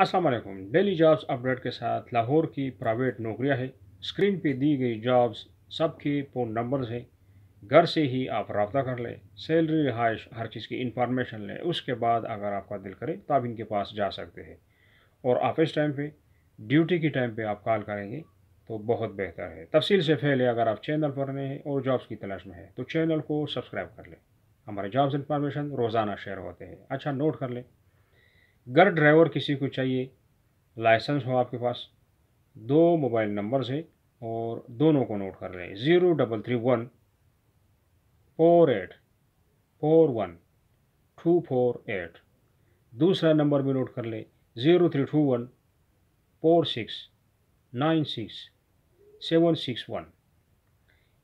Aslam daily jobs update के साथ लाहौर की प्राइवेट नौकरियां हैं स्क्रीन पे दी गई जॉब्स सबके फ़ोन नंबर्स हैं घर से ही आप रबता कर लें सैलरी रिहाइश हर चीज़ की इंफॉर्मेशन लें उसके बाद अगर आपका दिल करे तो आप इनके पास जा सकते हैं और ऑफिस टाइम पे ड्यूटी की टाइम पे आप कॉल करेंगे तो बहुत बेहतर है तफसील से पहले अगर आप चैनल पर रहे हैं और जॉब्स की तलाश में है तो चैनल को सब्सक्राइब कर लें हमारे जॉब्स इन्फॉर्मेशन रोज़ाना शेयर होते हैं अच्छा नोट कर लें अगर ड्राइवर किसी को चाहिए लाइसेंस हो आपके पास दो मोबाइल नंबर है और दोनों को नोट कर लें zero double three one four eight four one two four eight दूसरा नंबर भी नोट कर लें zero three two one four six nine six seven six one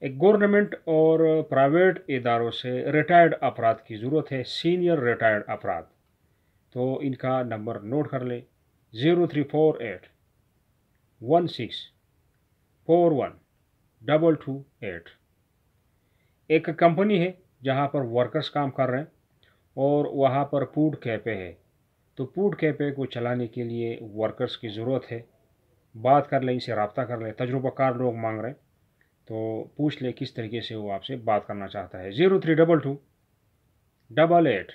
एक गवर्नमेंट और प्राइवेट इदारों से रिटायर्ड अपराध की ज़रूरत है सीनियर रिटायर्ड अपराध तो इनका नंबर नोट कर लें zero three four eight one six four one double two eight एक कंपनी है जहाँ पर वर्कर्स काम कर रहे हैं और वहाँ पर फूड कैफे है तो फूड कैफे को चलाने के लिए वर्कर्स की ज़रूरत है बात कर लें इनसे रबता कर लें तजुर्बाकार लोग मांग रहे हैं तो पूछ लें किस तरीके से वो आपसे बात करना चाहता है zero three double two double eight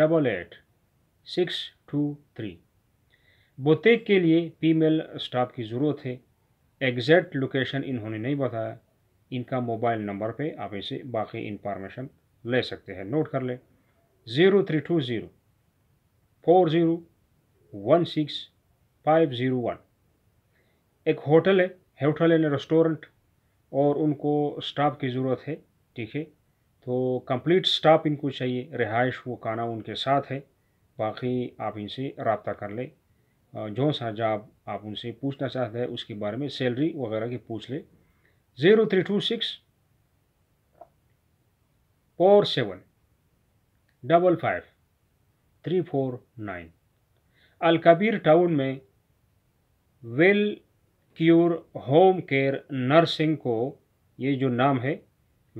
double eight six two three boutique के लिए फीमेल स्टाफ की ज़रूरत है एग्जैक्ट लोकेशन इन्होंने नहीं बताया इनका मोबाइल नंबर पे आप इसे बाकी इंफॉर्मेशन ले सकते हैं नोट कर लें zero three two zero four zero one six five zero one एक होटल है होटल एंड रेस्टोरेंट और उनको स्टाफ की ज़रूरत है ठीक है तो कंप्लीट स्टाफ इनको चाहिए रिहाइश वो खाना उनके साथ है बाकी आप इनसे रबता कर ले जो सा जॉब आप उनसे पूछना चाहते हैं उसके बारे में सैलरी वगैरह की पूछ लें zero three two six four seven double five three four nine अलकबीर टाउन में well cure home care nursing को ये जो नाम है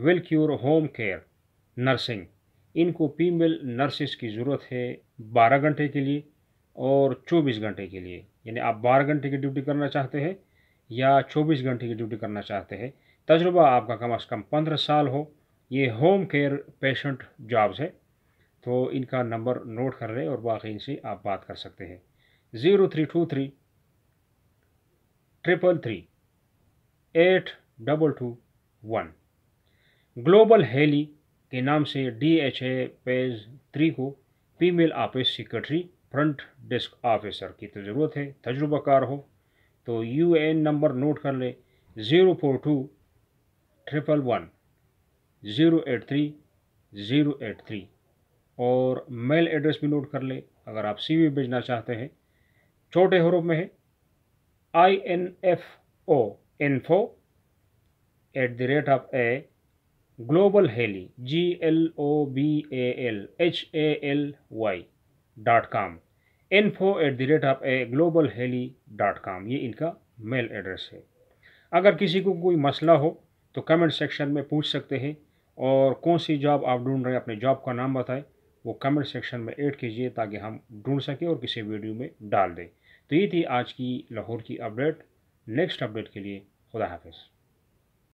well cure home care nursing इनको फीमेल नर्सेस की ज़रूरत है बारह घंटे के लिए और चौबीस घंटे के लिए यानी आप बारह घंटे की ड्यूटी करना चाहते हैं या चौबीस घंटे की ड्यूटी करना चाहते हैं तजुर्बा आपका कम अज़ कम पंद्रह साल हो ये होम केयर पेशेंट जॉब्स है तो इनका नंबर नोट कर रहे और बाकी इनसे आप बात कर सकते हैं zero three two three triple three eight double two one global haly के नाम से D H A phase three को female office secretary front desk officer की तो ज़रूरत है तजुर्बाकार हो तो यू एन नंबर नोट कर ले zero four two triple one zero eight three zero eight three और मेल एड्रेस भी नोट कर ले अगर आप वी भेजना चाहते हैं छोटे हरोफ में है I N F O info at the rate of a global haly G L O B A L H A L Y dot com info at the rate of a global haly dot com ये इनका mail address है अगर किसी को कोई मसला हो तो कमेंट सेक्शन में पूछ सकते हैं और कौन सी जॉब आप ढूंढ रहे हैं अपने जॉब का नाम बताएं वो कमेंट सेक्शन में ऐड कीजिए ताकि हम ढूंढ सकें और किसी वीडियो में डाल दें तो ये थी आज की लाहौर की अपडेट नेक्स्ट अपडेट के लिए खुदा हाफिज़